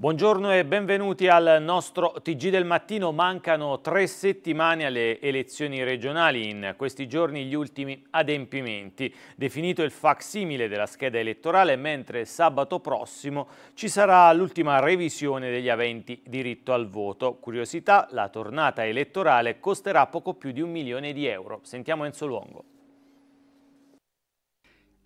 Buongiorno e benvenuti al nostro TG del mattino. Mancano tre settimane alle elezioni regionali. In questi giorni gli ultimi adempimenti. Definito il facsimile della scheda elettorale, mentre sabato prossimo ci sarà l'ultima revisione degli aventi diritto al voto. Curiosità, la tornata elettorale costerà poco più di un milione di euro. Sentiamo Enzo Luongo.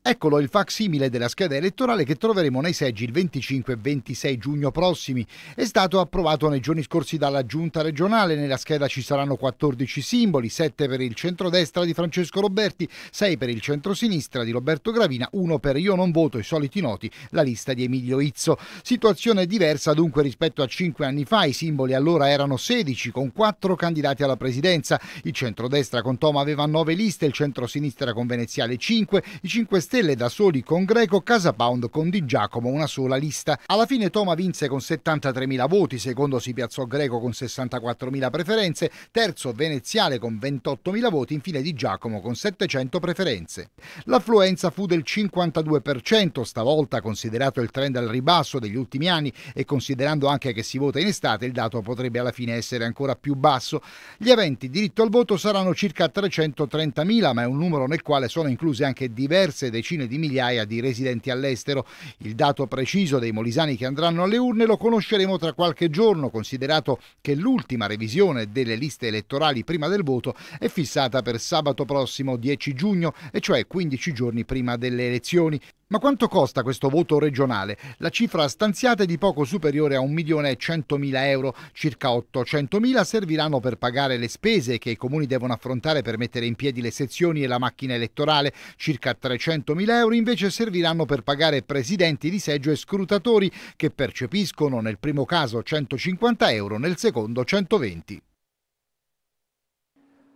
Eccolo il facsimile della scheda elettorale che troveremo nei seggi il 25 e 26 giugno prossimi. È stato approvato nei giorni scorsi dalla giunta regionale. Nella scheda ci saranno 14 simboli, 7 per il centrodestra di Francesco Roberti, 6 per il centrosinistra di Roberto Gravina, 1 per Io non voto, i soliti noti, la lista di Emilio Izzo. Situazione diversa dunque rispetto a 5 anni fa. I simboli allora erano 16 con 4 candidati alla presidenza. Il centrodestra con Toma aveva 9 liste, il centrosinistra con Veneziale 5, i 5 Stelle Stelle da soli con Greco, Casa Pound con Di Giacomo, una sola lista. Alla fine Toma vinse con 73.000 voti, secondo si piazzò Greco con 64.000 preferenze, terzo Veneziale con 28.000 voti, infine Di Giacomo con 700 preferenze. L'affluenza fu del 52%, stavolta considerato il trend al ribasso degli ultimi anni e considerando anche che si vota in estate, il dato potrebbe alla fine essere ancora più basso. Gli eventi diritto al voto saranno circa 330.000, ma è un numero nel quale sono incluse anche diverse decine decine di migliaia di residenti all'estero. Il dato preciso dei molisani che andranno alle urne lo conosceremo tra qualche giorno, considerato che l'ultima revisione delle liste elettorali prima del voto è fissata per sabato prossimo 10 giugno, e cioè 15 giorni prima delle elezioni. Ma quanto costa questo voto regionale? La cifra stanziata è di poco superiore a 1.100.000 euro, circa 800.000 serviranno per pagare le spese che i comuni devono affrontare per mettere in piedi le sezioni e la macchina elettorale, circa 300.000 100.000 euro invece serviranno per pagare presidenti di seggio e scrutatori che percepiscono nel primo caso 150 euro, nel secondo 120.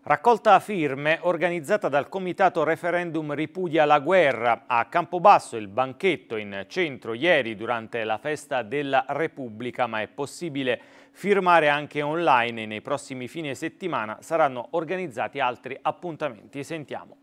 Raccolta firme organizzata dal comitato referendum Ripudia la guerra. A Campobasso il banchetto in centro ieri durante la festa della Repubblica, ma è possibile firmare anche online e nei prossimi fine settimana saranno organizzati altri appuntamenti. Sentiamo.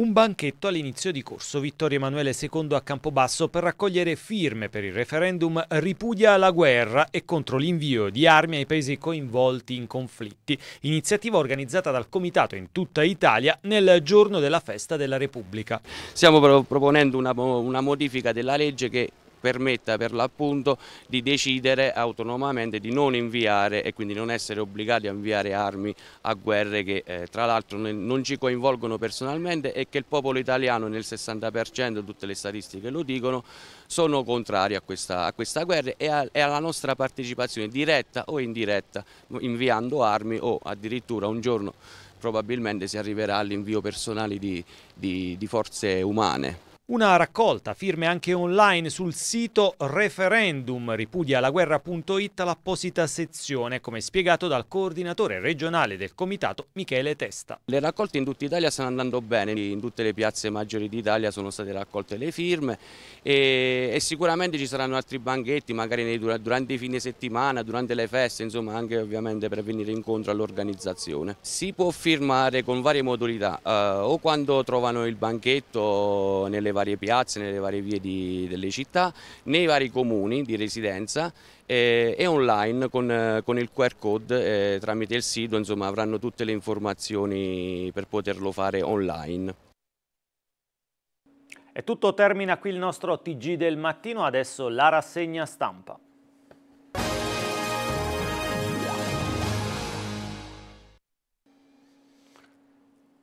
Un banchetto all'inizio di corso Vittorio Emanuele II a Campobasso per raccogliere firme per il referendum Ripudia la guerra e contro l'invio di armi ai paesi coinvolti in conflitti, iniziativa organizzata dal Comitato in tutta Italia nel giorno della festa della Repubblica. Stiamo proponendo una, una modifica della legge che permetta per l'appunto di decidere autonomamente di non inviare e quindi non essere obbligati a inviare armi a guerre che eh, tra l'altro non ci coinvolgono personalmente e che il popolo italiano nel 60% tutte le statistiche lo dicono sono contrari a questa, a questa guerra e, a, e alla nostra partecipazione diretta o indiretta inviando armi o addirittura un giorno probabilmente si arriverà all'invio personale di, di, di forze umane. Una raccolta firme anche online sul sito referendum ripudialaguerra.it l'apposita sezione, come spiegato dal coordinatore regionale del comitato Michele Testa. Le raccolte in tutta Italia stanno andando bene, in tutte le piazze maggiori d'Italia sono state raccolte le firme e, e sicuramente ci saranno altri banchetti, magari nei, durante i fine settimana, durante le feste, insomma anche ovviamente per venire incontro all'organizzazione. Si può firmare con varie modalità, eh, o quando trovano il banchetto nelle varie varie piazze, nelle varie vie di, delle città, nei vari comuni di residenza e, eh, e online con, eh, con, il QR code eh, tramite il sito, insomma avranno tutte le informazioni per poterlo fare online. E tutto termina qui il nostro TG del mattino, adesso la rassegna stampa.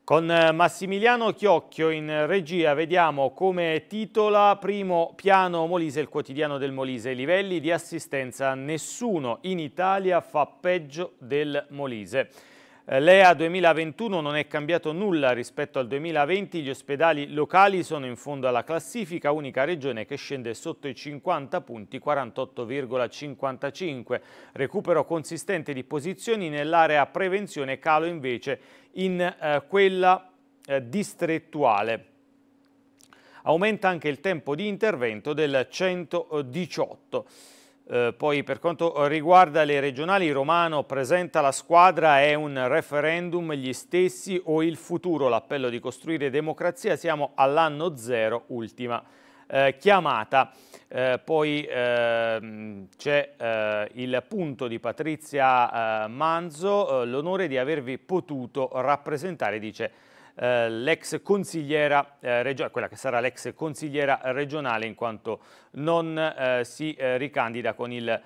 Con eh, Massimiliano Chiocchio in regia vediamo come titola primo piano Molise il quotidiano del Molise. livelli di assistenza nessuno in Italia fa peggio del Molise. Eh, Lea 2021 non è cambiato nulla rispetto al 2020, gli ospedali locali sono in fondo alla classifica, unica regione che scende sotto i 50 punti, 48,55. Recupero consistente di posizioni nell'area prevenzione, calo invece in eh, quella eh, distrettuale. Aumenta anche il tempo di intervento del 118. Eh, poi per quanto riguarda le regionali, Romano presenta la squadra, è un referendum gli stessi o il futuro, l'appello di costruire democrazia, siamo all'anno zero, ultima eh, chiamata. Eh, poi ehm, c'è eh, il punto di Patrizia eh, Manzo, l'onore di avervi potuto rappresentare, dice eh, l'ex consigliera eh, eh, quella che sarà l'ex consigliera regionale in quanto non eh, si eh, ricandida con il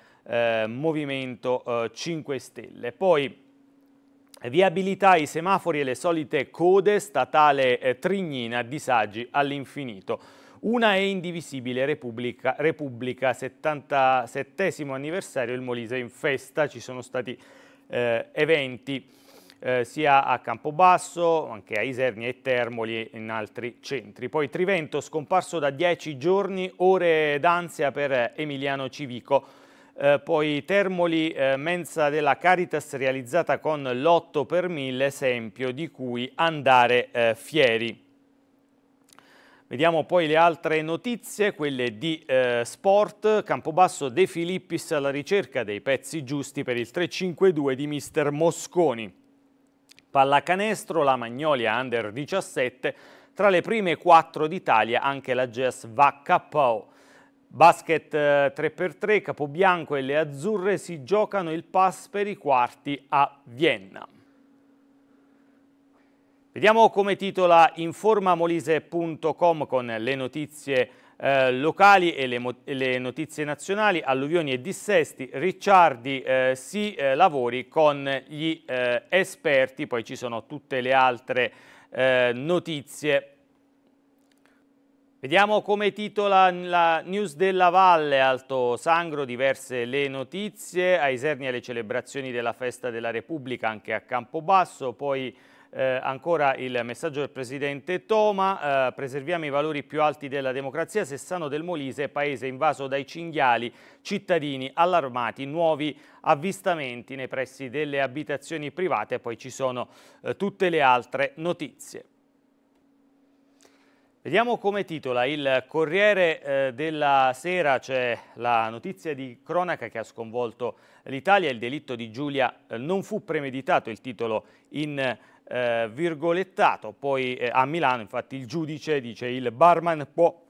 Movimento 5 Stelle. Poi Viabilità, i semafori e le solite code, statale Trignina, disagi all'infinito. Una è indivisibile Repubblica, Repubblica 77 anniversario, il Molise in festa, ci sono stati eh, eventi eh, sia a Campobasso, anche a Isernia e Termoli e in altri centri. Poi Trivento scomparso da dieci giorni, ore d'ansia per Emiliano Civico. Eh, poi Termoli, eh, mensa della Caritas realizzata con l'8 per 1000, esempio di cui andare eh, fieri. Vediamo poi le altre notizie, quelle di eh, sport. Campobasso De Filippis alla ricerca dei pezzi giusti per il 3-5-2 di mister Mosconi. Pallacanestro, la Magnolia Under 17, tra le prime quattro d'Italia anche la GES va KO. Basket 3x3, eh, Capobianco e le Azzurre si giocano il pass per i quarti a Vienna. Vediamo come titola informamolise.com con le notizie eh, locali e le, e le, notizie nazionali, alluvioni e dissesti, Ricciardi eh, si eh, lavori con gli eh, esperti, poi ci sono tutte le altre eh, notizie. Vediamo come titola la news della Valle, Alto Sangro, diverse le notizie, a Isernia le celebrazioni della festa della Repubblica anche a Campobasso, poi eh, ancora il messaggio del Presidente Toma, eh, preserviamo i valori più alti della democrazia, Sessano del Molise, paese invaso dai cinghiali, cittadini allarmati, nuovi avvistamenti nei pressi delle abitazioni private, poi ci sono eh, tutte le altre notizie. Vediamo come titola il Corriere eh, della Sera, c'è la notizia di cronaca che ha sconvolto l'Italia, il delitto di Giulia eh, non fu premeditato, il titolo in eh, virgolettato, poi eh, a Milano infatti il giudice dice il barman può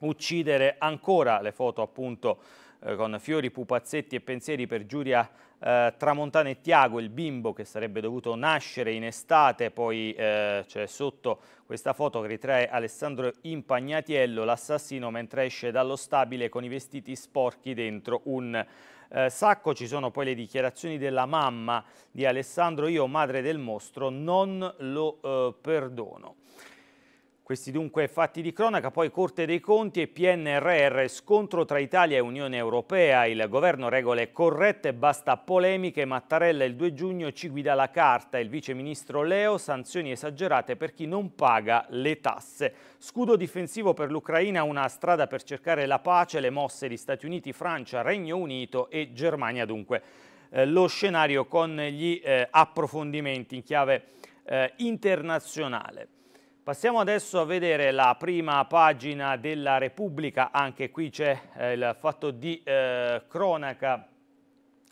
uccidere ancora le foto appunto eh, con fiori, pupazzetti e pensieri per Giulia eh, Tramontana e Tiago, il bimbo che sarebbe dovuto nascere in estate, poi eh, c'è sotto questa foto che ritrae Alessandro Impagnatiello, l'assassino mentre esce dallo stabile con i vestiti sporchi dentro un eh, sacco. Ci sono poi le dichiarazioni della mamma di Alessandro, io madre del mostro non lo eh, perdono. Questi dunque fatti di cronaca, poi Corte dei Conti e PNRR, scontro tra Italia e Unione Europea, il governo regole corrette, basta polemiche, Mattarella il 2 giugno ci guida la carta, il viceministro Leo sanzioni esagerate per chi non paga le tasse. Scudo difensivo per l'Ucraina, una strada per cercare la pace, le mosse di Stati Uniti, Francia, Regno Unito e Germania dunque. Eh, lo scenario con gli eh, approfondimenti in chiave eh, internazionale. Passiamo adesso a vedere la prima pagina della Repubblica, anche qui c'è eh, il fatto di eh, cronaca,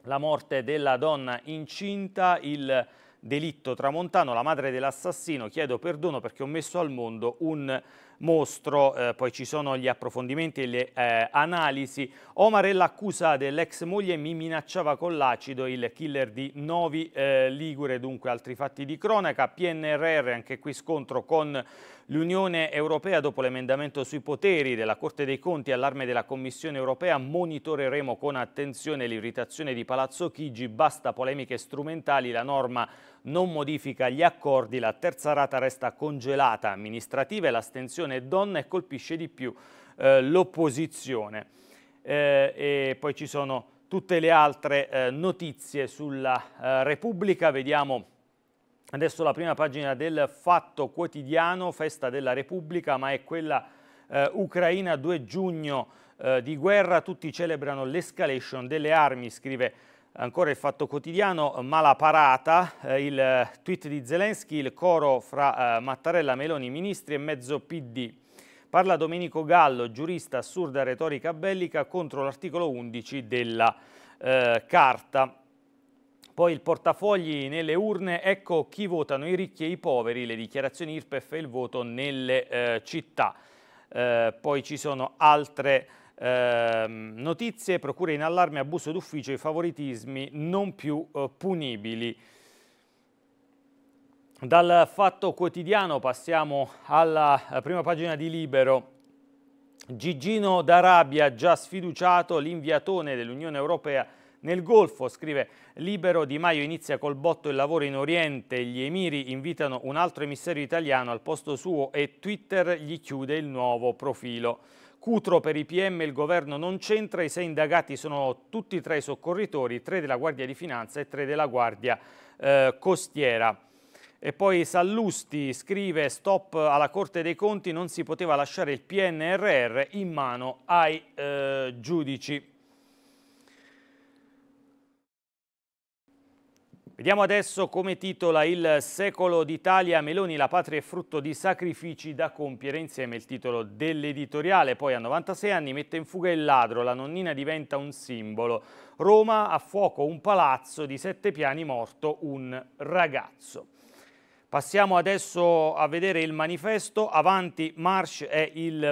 la morte della donna incinta, il delitto tramontano, la madre dell'assassino, chiedo perdono perché ho messo al mondo un mostro, eh, poi ci sono gli approfondimenti e le eh, analisi. Omarella l'accusa dell'ex moglie mi minacciava con l'acido il killer di Novi eh, Ligure, dunque altri fatti di cronaca. PNRR, anche qui scontro con l'Unione Europea dopo l'emendamento sui poteri della Corte dei Conti allarme della Commissione Europea monitoreremo con attenzione l'irritazione di Palazzo Chigi, basta polemiche strumentali, la norma non modifica gli accordi, la terza rata resta congelata amministrativa e l'astensione donna e colpisce di più eh, l'opposizione. Eh, e poi ci sono tutte le altre eh, notizie sulla eh, Repubblica, vediamo adesso la prima pagina del Fatto Quotidiano, Festa della Repubblica, ma è quella eh, Ucraina 2 giugno eh, di guerra, tutti celebrano l'escalation delle armi, scrive Ancora il fatto quotidiano, mala parata, eh, il eh, tweet di Zelensky, il coro fra eh, Mattarella, Meloni, ministri e mezzo PD. Parla Domenico Gallo, giurista assurda retorica bellica contro l'articolo 11 della eh, Carta. Poi il portafogli nelle urne, ecco chi votano i ricchi e i poveri, le dichiarazioni IRPEF e il voto nelle eh, città. Eh, poi ci sono altre eh, notizie, procure in allarme, abuso d'ufficio, e favoritismi non più eh, punibili. Dal fatto quotidiano passiamo alla eh, prima pagina di Libero. Gigino d'Arabia già sfiduciato, l'inviatone dell'Unione Europea nel Golfo, scrive Libero Di Maio inizia col botto il lavoro in Oriente, gli Emiri invitano un altro emissario italiano al posto suo e Twitter gli chiude il nuovo profilo. Cutro per i PM il governo non c'entra, i sei indagati sono tutti tra i soccorritori, tre della Guardia di Finanza e tre della Guardia eh, Costiera. E poi Sallusti scrive stop alla Corte dei Conti, non si poteva lasciare il PNRR in mano ai eh, giudici. Vediamo adesso come titola Il secolo d'Italia, Meloni, la patria è frutto di sacrifici da compiere, insieme il titolo dell'editoriale. Poi a 96 anni mette in fuga il ladro, la nonnina diventa un simbolo. Roma a fuoco un palazzo di sette piani morto un ragazzo. Passiamo adesso a vedere il manifesto. Avanti March è il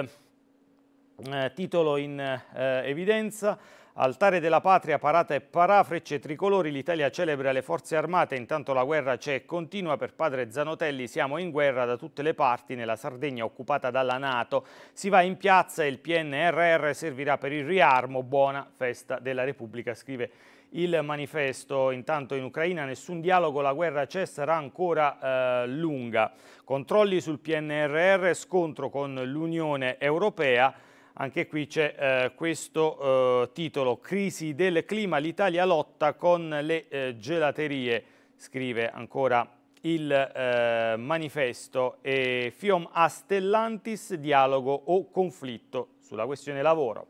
eh, titolo in eh, evidenza. Altare della patria, parata e parafrecce tricolori, l'Italia celebra le forze armate, intanto la guerra c'è e continua, per padre Zanotelli siamo in guerra da tutte le parti nella Sardegna occupata dalla Nato, si va in piazza e il PNRR servirà per il riarmo, buona festa della Repubblica, scrive il manifesto. Intanto in Ucraina nessun dialogo, la guerra c'è, sarà ancora eh, lunga. Controlli sul PNRR, scontro con l'Unione Europea, anche qui c'è eh, questo eh, titolo, Crisi del clima, l'Italia lotta con le eh, gelaterie, scrive ancora il eh, manifesto e Fiom a Stellantis, dialogo o conflitto sulla questione lavoro.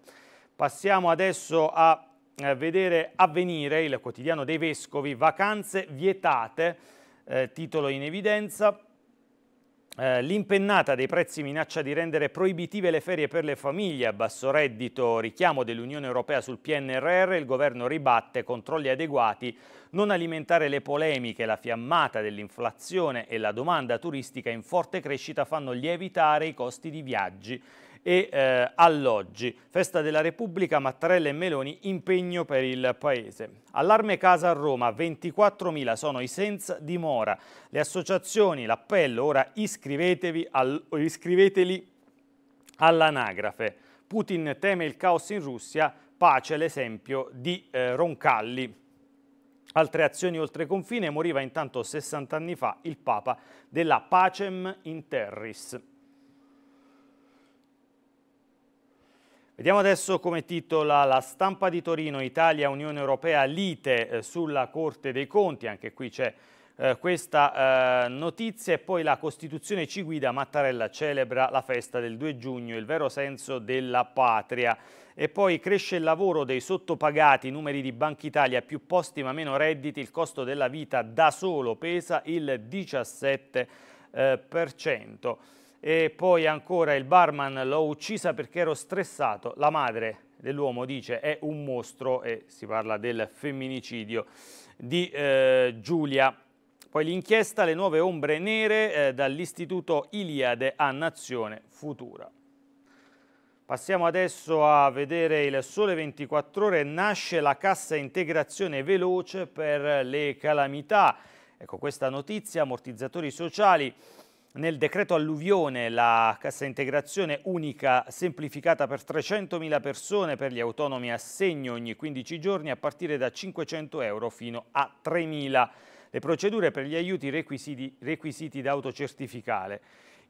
Passiamo adesso a eh, vedere Avvenire, il quotidiano dei Vescovi, vacanze vietate, eh, titolo in evidenza, eh, l'impennata dei prezzi minaccia di rendere proibitive le ferie per le famiglie a basso reddito, richiamo dell'Unione Europea sul PNRR, il governo ribatte controlli adeguati, non alimentare le polemiche, la fiammata dell'inflazione e la domanda turistica in forte crescita fanno lievitare i costi di viaggi e eh, alloggi. Festa della Repubblica, Mattarella e Meloni, impegno per il Paese. Allarme casa a Roma, 24.000 sono i senza dimora. Le associazioni, l'appello, ora iscrivetevi al, iscriveteli all'anagrafe. Putin teme il caos in Russia, pace l'esempio di eh, Roncalli. Altre azioni oltre confine moriva intanto 60 anni fa il Papa della Pacem in Terris. Vediamo adesso come titola la stampa di Torino, Italia, Unione Europea, lite eh, sulla Corte dei Conti, anche qui c'è eh, questa eh, notizia e poi la Costituzione ci guida, Mattarella celebra la festa del 2 giugno, il vero senso della patria. E poi cresce il lavoro dei sottopagati, numeri di Banca Italia, più posti ma meno redditi, il costo della vita da solo pesa il 17%. Eh, e poi ancora il barman l'ho uccisa perché ero stressato, la madre dell'uomo dice è un mostro e si parla del femminicidio di eh, Giulia. Poi l'inchiesta Le nuove ombre nere eh, dall'Istituto Iliade a Nazione Futura. Passiamo adesso a vedere il Sole 24 Ore. Nasce la cassa integrazione veloce per le calamità. Ecco questa notizia, ammortizzatori sociali nel decreto alluvione la cassa integrazione unica semplificata per 300.000 persone per gli autonomi a segno ogni 15 giorni a partire da 500 euro fino a 3.000. Le procedure per gli aiuti requisiti, requisiti da autocertificare.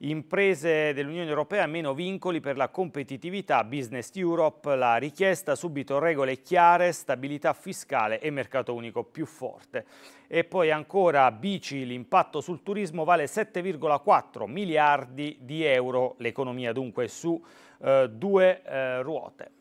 Imprese dell'Unione Europea meno vincoli per la competitività, Business Europe la richiesta, subito regole chiare, stabilità fiscale e mercato unico più forte. E poi ancora bici, l'impatto sul turismo vale 7,4 miliardi di euro, l'economia dunque su eh, due eh, ruote.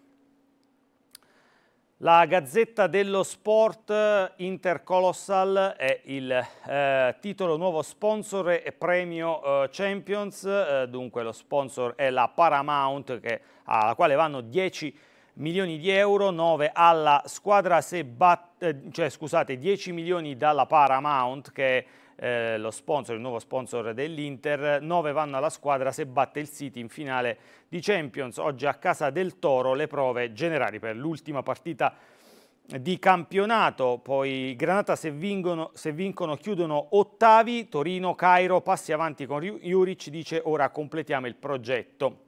La Gazzetta dello Sport Intercolossal è il eh, titolo nuovo sponsor e premio eh, Champions, eh, dunque lo sponsor è la Paramount che, alla quale vanno 10 milioni di euro, 9 alla squadra se bat, eh, cioè, scusate, 10 milioni dalla Paramount che è eh, lo sponsor, il nuovo sponsor dell'Inter, 9 vanno alla squadra se batte il City in finale di Champions, oggi a casa del Toro le prove generali per l'ultima partita di campionato, poi Granata se, vingono, se vincono chiudono ottavi, Torino, Cairo, passi avanti con Juric, dice ora completiamo il progetto.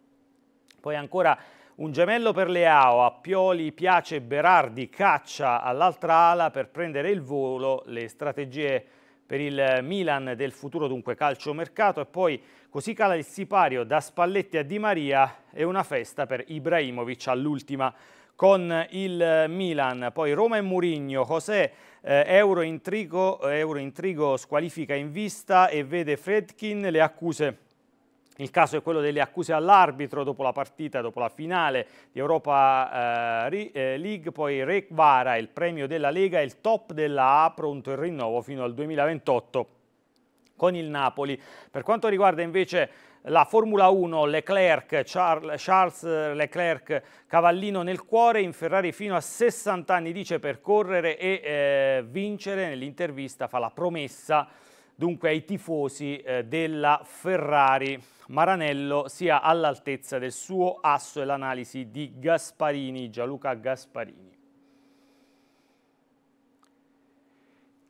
Poi ancora un gemello per Leao, a Pioli piace Berardi, caccia all'altra ala per prendere il volo, le strategie per il Milan del futuro dunque calciomercato e poi così cala il sipario da Spalletti a Di Maria e una festa per Ibrahimovic all'ultima con il Milan, poi Roma e Murigno, José eh, Euro, intrigo, Euro intrigo squalifica in vista e vede Fredkin le accuse il caso è quello delle accuse all'arbitro dopo la partita, dopo la finale di Europa eh, eh, League, poi Re Vara, il premio della Lega, e il top della A, pronto il rinnovo fino al 2028 con il Napoli. Per quanto riguarda invece la Formula 1, Leclerc, Charles Leclerc, cavallino nel cuore, in Ferrari fino a 60 anni dice per correre e eh, vincere, nell'intervista fa la promessa dunque ai tifosi eh, della Ferrari. Maranello sia all'altezza del suo asso e l'analisi di Gasparini, Gianluca Gasparini.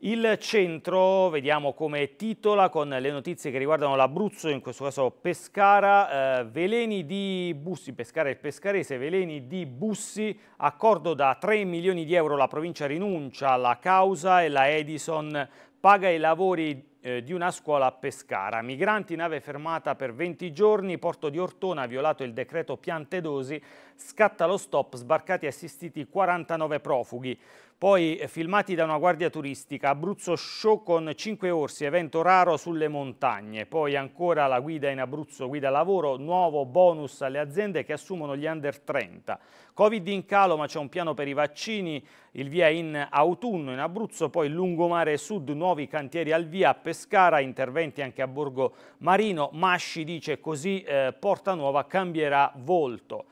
Il centro, vediamo come titola con le notizie che riguardano l'Abruzzo, in questo caso Pescara, eh, veleni di Bussi, Pescara e Pescarese, veleni di Bussi, accordo da 3 milioni di euro, la provincia rinuncia alla causa e la Edison paga i lavori eh, di una scuola a Pescara. Migranti, nave fermata per 20 giorni, porto di Ortona violato il decreto piante dosi, scatta lo stop, sbarcati e assistiti 49 profughi. Poi eh, filmati da una guardia turistica, Abruzzo Show con 5 orsi, evento raro sulle montagne. Poi ancora la guida in Abruzzo, guida lavoro, nuovo bonus alle aziende che assumono gli under 30. Covid in calo ma c'è un piano per i vaccini, il via in autunno in Abruzzo, poi lungomare sud, nuovi cantieri al via a Pescara, interventi anche a Borgo Marino. Masci dice così eh, Porta Nuova cambierà volto.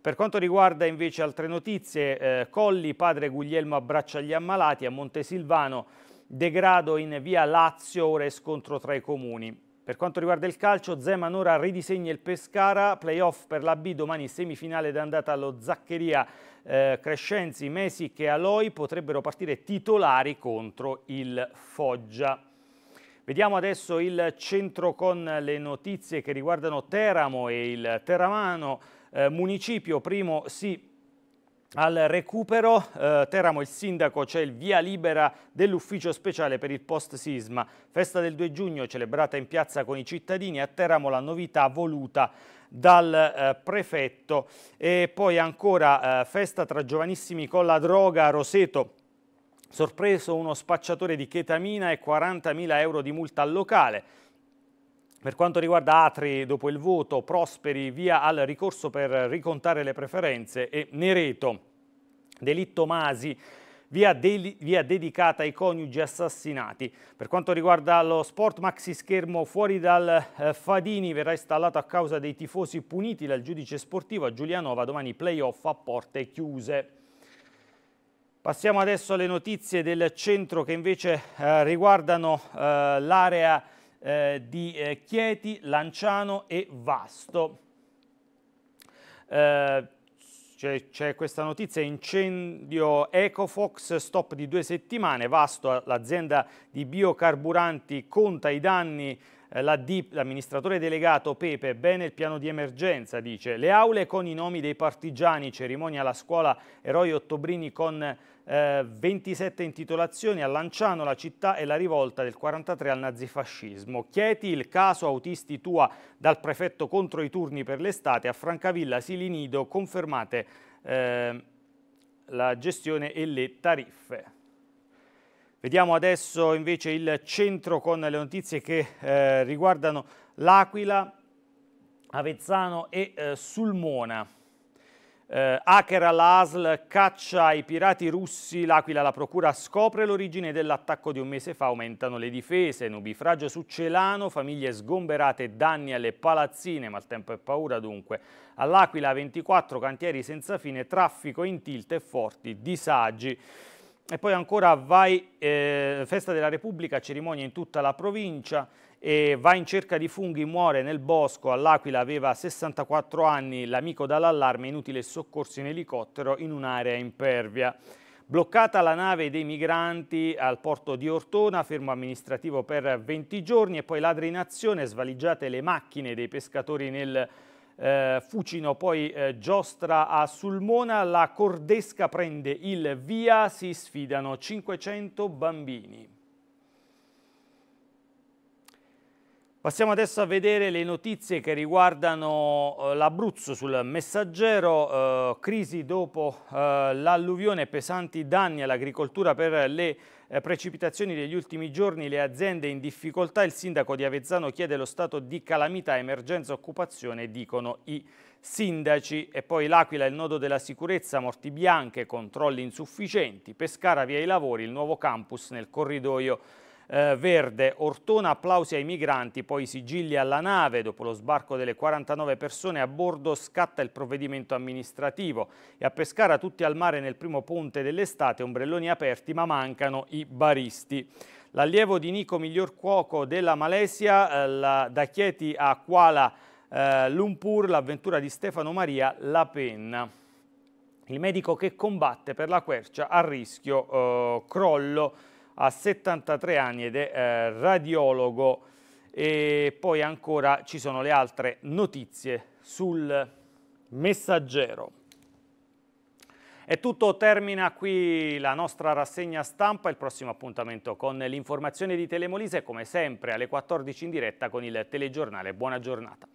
Per quanto riguarda invece altre notizie, eh, Colli, padre Guglielmo abbraccia gli ammalati a Montesilvano, degrado in via Lazio, ora è scontro tra i comuni. Per quanto riguarda il calcio, Zeman ora ridisegna il Pescara, playoff per la B, domani semifinale d'andata allo Zaccheria, eh, Crescenzi, Mesic e Aloi potrebbero partire titolari contro il Foggia. Vediamo adesso il centro con le notizie che riguardano Teramo e il Teramano. Eh, municipio primo sì al recupero, eh, Teramo il sindaco, c'è il via libera dell'ufficio speciale per il post sisma. Festa del 2 giugno celebrata in piazza con i cittadini, a Teramo la novità voluta dal eh, prefetto. E poi ancora eh, festa tra giovanissimi con la droga a Roseto. Sorpreso uno spacciatore di chetamina e 40.000 euro di multa al locale. Per quanto riguarda Atri, dopo il voto, Prosperi via al ricorso per ricontare le preferenze e Nereto, delitto Masi, via, de via, dedicata ai coniugi assassinati. Per quanto riguarda lo sport, maxi schermo fuori dal eh, Fadini verrà installato a causa dei tifosi puniti dal giudice sportivo a Giulianova, domani playoff a porte chiuse. Passiamo adesso alle notizie del centro che invece eh, riguardano eh, l'area eh, di eh, Chieti, Lanciano e Vasto. Eh, c'è, questa notizia, incendio Ecofox, stop di due settimane, Vasto, l'azienda di biocarburanti, conta i danni eh, l'amministratore delegato Pepe, bene il piano di emergenza, dice. Le aule con i nomi dei partigiani, cerimonia alla scuola Eroi Ottobrini con eh, 27 intitolazioni a Lanciano, la città e la rivolta del 43 al nazifascismo. Chieti il caso autisti tua dal prefetto contro i turni per l'estate a Francavilla, Silinido, confermate eh, la gestione e le tariffe. Vediamo adesso invece il centro con le notizie che eh, riguardano l'Aquila, Avezzano e eh, Sulmona. Eh, hacker all'ASL caccia i pirati russi, l'Aquila la procura scopre l'origine dell'attacco di un mese fa, aumentano le difese, nubifragio su Celano, famiglie sgomberate, danni alle palazzine, maltempo e paura dunque. All'Aquila 24 cantieri senza fine, traffico in tilt e forti disagi. E poi ancora vai, eh, festa della Repubblica, cerimonia in tutta la provincia, e va in cerca di funghi, muore nel bosco, all'Aquila aveva 64 anni, l'amico dall'allarme, inutile soccorso in elicottero in un'area impervia. Bloccata la nave dei migranti al porto di Ortona, fermo amministrativo per 20 giorni e poi ladri in azione, svaligiate le macchine dei pescatori nel bosco eh, Fucino, poi eh, giostra a Sulmona, la Cordesca prende il via, si sfidano 500 bambini. Passiamo adesso a vedere le notizie che riguardano eh, l'Abruzzo sul messaggero, eh, crisi dopo eh, l'alluvione, pesanti danni all'agricoltura per le eh, precipitazioni degli ultimi giorni, le aziende in difficoltà, il sindaco di Avezzano chiede lo stato di calamità, emergenza occupazione, dicono i sindaci. E poi l'Aquila, il nodo della sicurezza, morti bianche, controlli insufficienti, Pescara via i lavori, il nuovo campus nel corridoio eh, Verde, Ortona applausi ai migranti, poi sigilli alla nave. Dopo lo sbarco delle 49 persone a bordo scatta il provvedimento amministrativo e a Pescara tutti al mare nel primo ponte dell'estate, ombrelloni aperti ma mancano i baristi. L'allievo di Nico, miglior cuoco della Malesia, eh, la, da Chieti a Kuala eh, Lumpur, l'avventura di Stefano Maria La Penna. Il medico che combatte per la quercia a rischio eh, crollo ha 73 anni ed è eh, radiologo e poi ancora ci sono le altre notizie sul messaggero. È tutto, termina qui la nostra rassegna stampa, il prossimo appuntamento con l'informazione di Telemolise come sempre alle 14 in diretta con il telegiornale. Buona giornata.